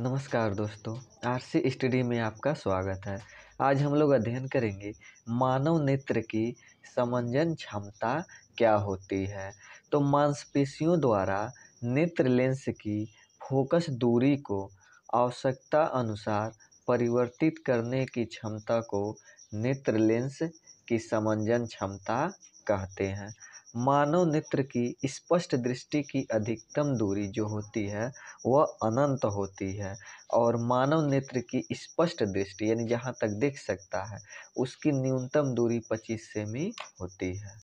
नमस्कार दोस्तों RC study में आपका स्वागत है आज हम लोग अध्ययन करेंगे मानव नेत्र की समंजन क्षमता क्या होती है तो मांसपेशियों द्वारा नेत्र लेंस की फोकस दूरी को आवश्यकता अनुसार परिवर्तित करने की क्षमता को नेत्र लेंस की समंजन क्षमता कहते हैं मानव नेत्र की स्पष्ट दृष्टि की अधिकतम दूरी जो होती है वह अनंत होती है और मानव नेत्र की स्पष्ट दृष्टि यानी जहाँ तक देख सकता है उसकी न्यूनतम दूरी पच्चीस सेमी होती है